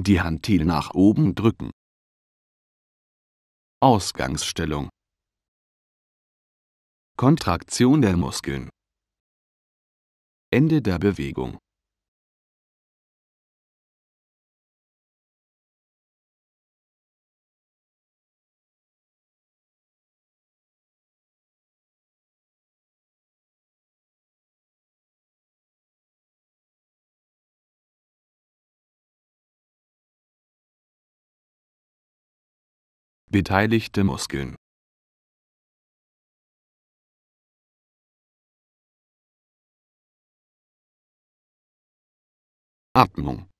Die Handtiel nach oben drücken. Ausgangsstellung. Kontraktion der Muskeln. Ende der Bewegung. beteiligte Muskeln Atmung